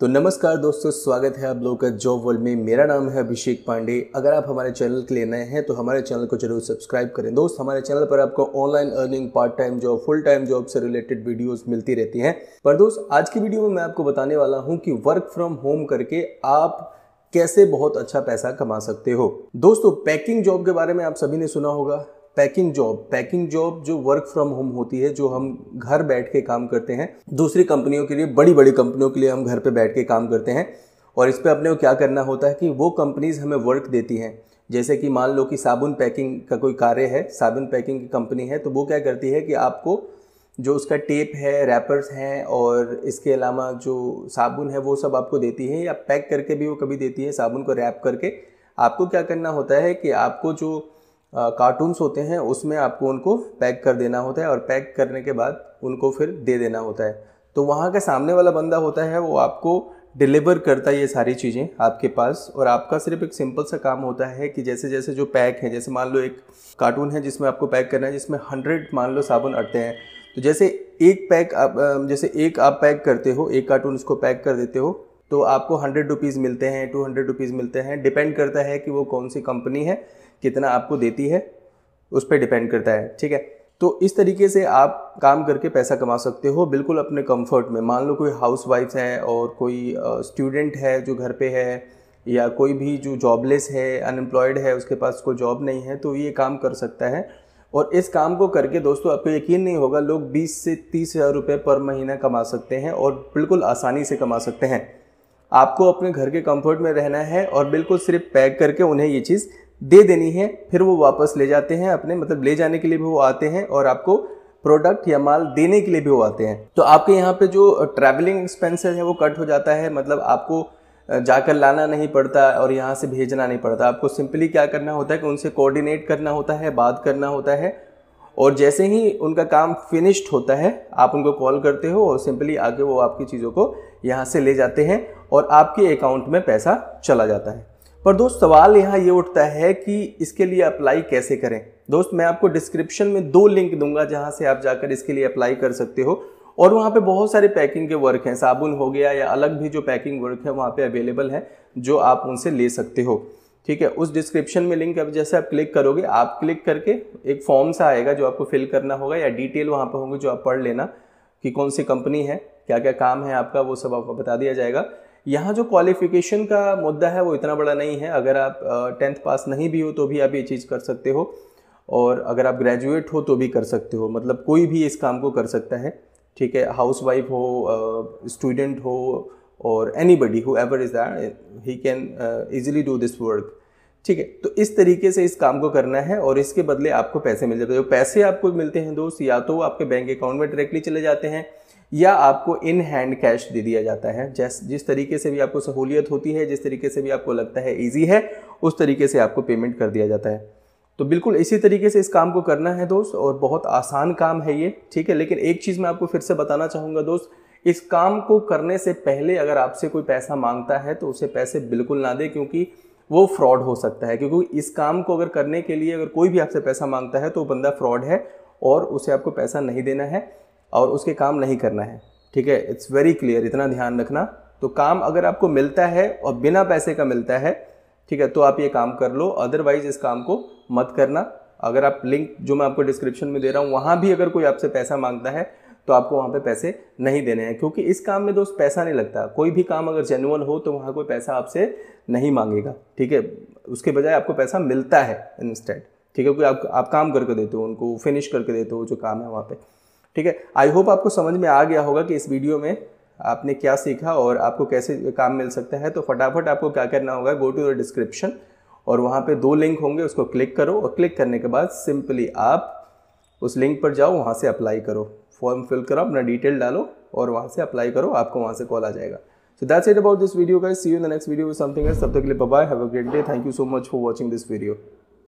तो नमस्कार दोस्तों स्वागत है आप लोगों का जॉब वर्ल्ड में मेरा नाम है अभिषेक पांडे अगर आप हमारे चैनल के लिए नए हैं तो हमारे चैनल को जरूर सब्सक्राइब करें दोस्त हमारे चैनल पर आपको online earning part time job full time job से रिलेटेड वीडियोस मिलती रहती हैं पर दोस्त आज की वीडियो में मैं आपको बताने वाला हूँ कि वर्क फ्रॉम होम करके आप कैसे बहुत अच्छा पैसा कमा सकते हो दोस्तों पैकिंग जॉब के बारे में आप सभी ने सुना होगा पैकिंग जॉब पैकिंग जॉब जो वर्क फ्रॉम होम होती है जो हम घर बैठ के काम करते हैं दूसरी कंपनियों के लिए बड़ी बड़ी कंपनियों के लिए हम घर पे बैठ के काम करते हैं और इस पर अपने को क्या करना होता है कि वो कंपनीज़ हमें वर्क देती हैं जैसे कि मान लो कि साबुन पैकिंग का कोई कार्य है साबुन पैकिंग की कंपनी है तो वो क्या करती है कि आपको जो उसका टेप है रैपर्स हैं और इसके अलावा जो साबुन है वो सब आपको देती है या पैक करके भी वो कभी देती है साबुन को रैप करके आपको क्या करना होता है कि आपको जो कार्टून्स होते हैं उसमें आपको उनको पैक कर देना होता है और पैक करने के बाद उनको फिर दे देना होता है तो वहाँ का सामने वाला बंदा होता है वो आपको डिलीवर करता है ये सारी चीज़ें आपके पास और आपका सिर्फ एक सिंपल सा काम होता है कि जैसे जैसे जो पैक है जैसे मान लो एक कार्टून है जिसमें आपको पैक करना है जिसमें हंड्रेड मान लो साबुन अटते हैं तो जैसे एक पैक आप जैसे एक आप पैक करते हो एक कार्टून उसको पैक कर देते हो तो आपको हंड्रेड रुपीज़ मिलते हैं टू हंड्रेड रुपीज़ मिलते हैं डिपेंड करता है कि वो कौन सी कंपनी है कितना आपको देती है उस पर डिपेंड करता है ठीक है तो इस तरीके से आप काम करके पैसा कमा सकते हो बिल्कुल अपने कंफर्ट में मान लो कोई हाउस वाइफ है और कोई स्टूडेंट है जो घर पे है या कोई भी जो जॉबलेस है अनएम्प्लॉयड है उसके पास कोई जॉब नहीं है तो ये काम कर सकता है और इस काम को करके दोस्तों आपको यकीन नहीं होगा लोग 20 से तीस हज़ार रुपये पर महीना कमा सकते हैं और बिल्कुल आसानी से कमा सकते हैं आपको अपने घर के कंफर्ट में रहना है और बिल्कुल सिर्फ पैक करके उन्हें ये चीज़ दे देनी है फिर वो वापस ले जाते हैं अपने मतलब ले जाने के लिए भी वो आते हैं और आपको प्रोडक्ट या माल देने के लिए भी वो आते हैं तो आपके यहाँ पे जो ट्रैवलिंग एक्सपेंसेस है वो कट हो जाता है मतलब आपको जाकर लाना नहीं पड़ता और यहाँ से भेजना नहीं पड़ता आपको सिंपली क्या करना होता है कि उनसे कोऑर्डिनेट करना होता है बात करना होता है और जैसे ही उनका काम फिनिश्ड होता है आप उनको कॉल करते हो और सिंपली आके वो आपकी चीज़ों को यहाँ से ले जाते हैं और आपके अकाउंट में पैसा चला जाता है पर दोस्त सवाल यहाँ ये उठता है कि इसके लिए अप्लाई कैसे करें दोस्त मैं आपको डिस्क्रिप्शन में दो लिंक दूंगा जहाँ से आप जाकर इसके लिए अप्लाई कर सकते हो और वहाँ पे बहुत सारे पैकिंग के वर्क हैं साबुन हो गया या अलग भी जो पैकिंग वर्क है वहाँ पे अवेलेबल है जो आप उनसे ले सकते हो ठीक है उस डिस्क्रिप्शन में लिंक अब जैसे आप क्लिक करोगे आप क्लिक करके एक फॉर्म सा आएगा जो आपको फिल करना होगा या डिटेल वहाँ पर होंगे जो आप पढ़ लेना कि कौन सी कंपनी है क्या क्या काम है आपका वो सब आपको बता दिया जाएगा यहाँ जो क्वालिफिकेशन का मुद्दा है वो इतना बड़ा नहीं है अगर आप टेंथ पास नहीं भी हो तो भी आप ये चीज़ कर सकते हो और अगर आप ग्रेजुएट हो तो भी कर सकते हो मतलब कोई भी इस काम को कर सकता है ठीक है हाउस वाइफ हो स्टूडेंट हो और anybody whoever is that he can easily do this work ठीक है तो इस तरीके से इस काम को करना है और इसके बदले आपको पैसे मिल जाते हैं जो तो पैसे आपको मिलते हैं दोस्त या तो आपके बैंक अकाउंट में डायरेक्टली चले जाते हैं या आपको इन हैंड कैश दे दिया जाता है जैस जिस तरीके से भी आपको सहूलियत होती है जिस तरीके से भी आपको लगता है ईजी है उस तरीके से आपको पेमेंट कर दिया जाता है तो बिल्कुल इसी तरीके से इस काम को करना है दोस्त और बहुत आसान काम है ये ठीक है लेकिन एक चीज़ मैं आपको फिर से बताना चाहूँगा दोस्त इस काम को करने से पहले अगर आपसे कोई पैसा मांगता है तो उसे पैसे बिल्कुल ना दे क्योंकि वो फ्रॉड हो सकता है क्योंकि इस काम को अगर करने के लिए अगर कोई भी आपसे पैसा मांगता है तो बंदा फ्रॉड है और उसे आपको पैसा नहीं देना है और उसके काम नहीं करना है ठीक है इट्स वेरी क्लियर इतना ध्यान रखना तो काम अगर आपको मिलता है और बिना पैसे का मिलता है ठीक है तो आप ये काम कर लो अदरवाइज इस काम को मत करना अगर आप लिंक जो मैं आपको डिस्क्रिप्शन में दे रहा हूँ वहाँ भी अगर कोई आपसे पैसा मांगता है तो आपको वहाँ पे पैसे नहीं देने हैं क्योंकि इस काम में दोस्त पैसा नहीं लगता कोई भी काम अगर जेनुअन हो तो वहाँ कोई पैसा आपसे नहीं मांगेगा ठीक है उसके बजाय आपको पैसा मिलता है इंस्टेंट ठीक है क्योंकि आप आप काम करके देते हो उनको फिनिश करके देते हो जो काम है वहाँ पे ठीक है आई होप आपको समझ में आ गया होगा कि इस वीडियो में आपने क्या सीखा और आपको कैसे काम मिल सकता है तो फटाफट आपको क्या करना होगा गो टू द डिस्क्रिप्शन और वहाँ पे दो लिंक होंगे उसको क्लिक करो और क्लिक करने के बाद सिंपली आप उस लिंक पर जाओ वहाँ से अप्लाई करो फॉर्म फिल करो अपना डिटेल डालो और वहाँ से अप्लाई करो आपको वहाँ से कॉल आ जाएगा so that's it about this video का see you in the next video something सब तक के लिए bye have a great day thank you so much for watching this video